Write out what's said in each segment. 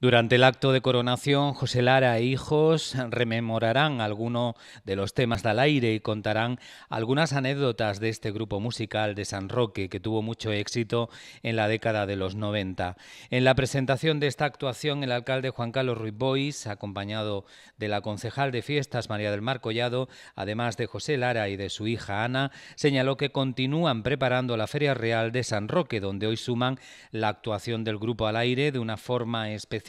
Durante el acto de coronación, José Lara e hijos rememorarán algunos de los temas del aire y contarán algunas anécdotas de este grupo musical de San Roque que tuvo mucho éxito en la década de los 90. En la presentación de esta actuación, el alcalde Juan Carlos Ruiz Bois, acompañado de la concejal de fiestas María del Mar Collado, además de José Lara y de su hija Ana, señaló que continúan preparando la Feria Real de San Roque, donde hoy suman la actuación del grupo al aire de una forma especial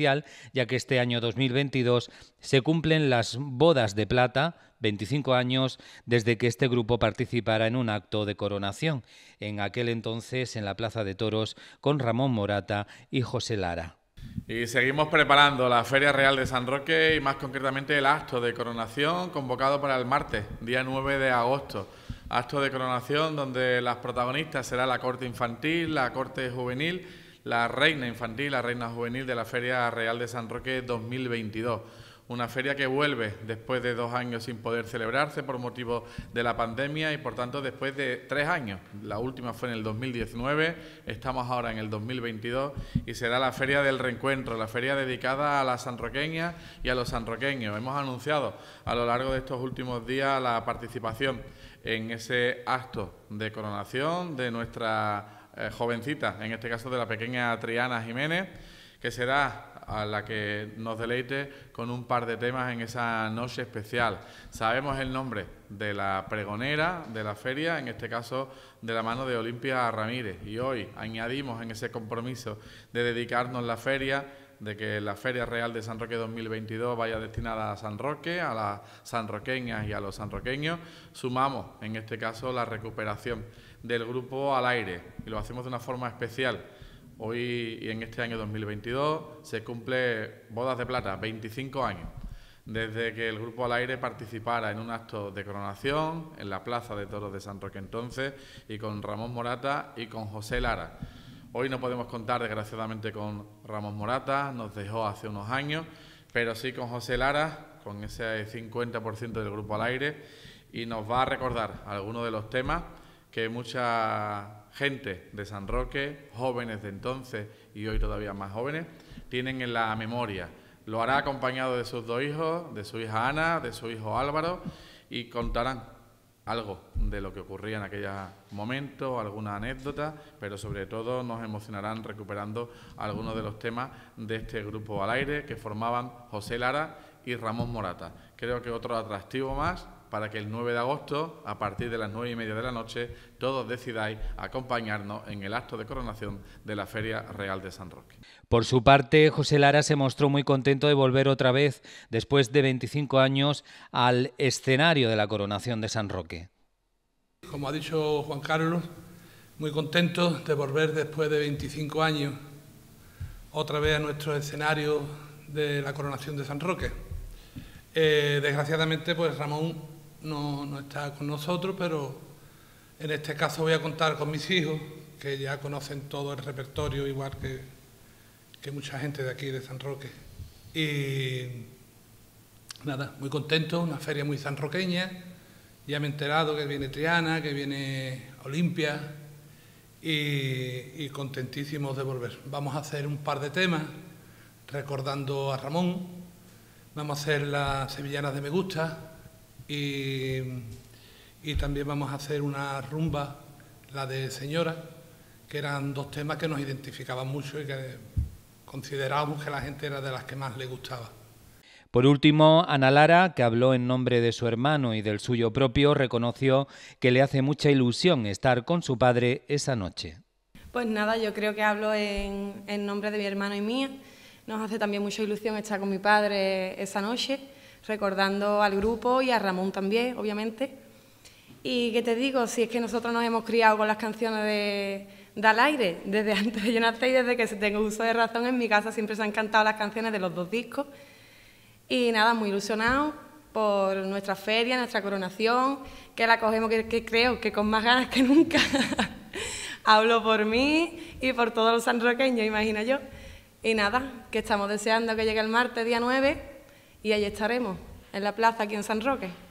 ya que este año 2022 se cumplen las bodas de plata 25 años desde que este grupo participara en un acto de coronación, en aquel entonces en la Plaza de Toros, con Ramón Morata y José Lara. Y seguimos preparando la Feria Real de San Roque y más concretamente el acto de coronación convocado para el martes, día 9 de agosto. Acto de coronación donde las protagonistas será la corte infantil, la corte juvenil la reina infantil, la reina juvenil de la Feria Real de San Roque 2022 una feria que vuelve después de dos años sin poder celebrarse por motivo de la pandemia y por tanto después de tres años. La última fue en el 2019, estamos ahora en el 2022 y será la feria del reencuentro, la feria dedicada a la Sanroqueña y a los sanroqueños. Hemos anunciado a lo largo de estos últimos días la participación en ese acto de coronación de nuestra eh, jovencita, en este caso de la pequeña Triana Jiménez, que será a la que nos deleite con un par de temas en esa noche especial. Sabemos el nombre de la pregonera de la feria, en este caso de la mano de Olimpia Ramírez, y hoy añadimos en ese compromiso de dedicarnos la feria de que la Feria Real de San Roque 2022 vaya destinada a San Roque, a las sanroqueñas y a los sanroqueños, sumamos en este caso la recuperación del grupo al aire y lo hacemos de una forma especial. Hoy y en este año 2022 se cumple Bodas de Plata, 25 años desde que el Grupo al Aire participara en un acto de coronación en la Plaza de Toros de San Roque entonces y con Ramón Morata y con José Lara. Hoy no podemos contar, desgraciadamente, con Ramos Morata, nos dejó hace unos años, pero sí con José Lara, con ese 50% del grupo al aire, y nos va a recordar algunos de los temas que mucha gente de San Roque, jóvenes de entonces y hoy todavía más jóvenes, tienen en la memoria. Lo hará acompañado de sus dos hijos, de su hija Ana, de su hijo Álvaro, y contarán algo de lo que ocurría en aquel momento, alguna anécdota, pero sobre todo nos emocionarán recuperando algunos de los temas de este grupo al aire que formaban José Lara y Ramón Morata. Creo que otro atractivo más para que el 9 de agosto, a partir de las nueve y media de la noche, todos decidáis acompañarnos en el acto de coronación de la Feria Real de San Roque. Por su parte, José Lara se mostró muy contento de volver otra vez, después de 25 años, al escenario de la coronación de San Roque. Como ha dicho Juan Carlos, muy contento de volver después de 25 años otra vez a nuestro escenario de la coronación de San Roque. Eh, desgraciadamente, pues Ramón no, está con nosotros, pero en este caso voy a contar con mis hijos, que ya conocen todo el repertorio, igual que, que mucha gente de aquí, de San Roque. Y nada, muy contento, una feria muy sanroqueña. Ya me he enterado que viene Triana, que viene Olimpia y, y contentísimos de volver. Vamos a hacer un par de temas recordando a Ramón. Vamos a hacer las sevillanas de Me Gusta, y, también vamos a hacer una rumba, la de Señora, que eran dos temas que nos identificaban mucho y que considerábamos que la gente era de las que más le gustaba. Por último, Ana Lara, que habló en nombre de su hermano y del suyo propio, reconoció que le hace mucha ilusión estar con su padre esa noche. Pues nada, yo creo que hablo en, en nombre de mi hermano y mía. Nos hace también mucha ilusión estar con mi padre esa noche recordando al grupo y a Ramón también, obviamente. Y que te digo, si es que nosotros nos hemos criado con las canciones de, Aire, desde antes de yo nací y desde que tengo uso de razón, en mi casa siempre se han cantado las canciones de los dos discos. Y nada, muy ilusionado por nuestra feria, nuestra coronación, que la cogemos, que, creo que con más ganas que nunca. Hablo por mí y por todos los sanroqueños, imagino yo. Y nada, que estamos deseando que llegue el martes, día 9, y ahí estaremos, en la plaza aquí en San Roque.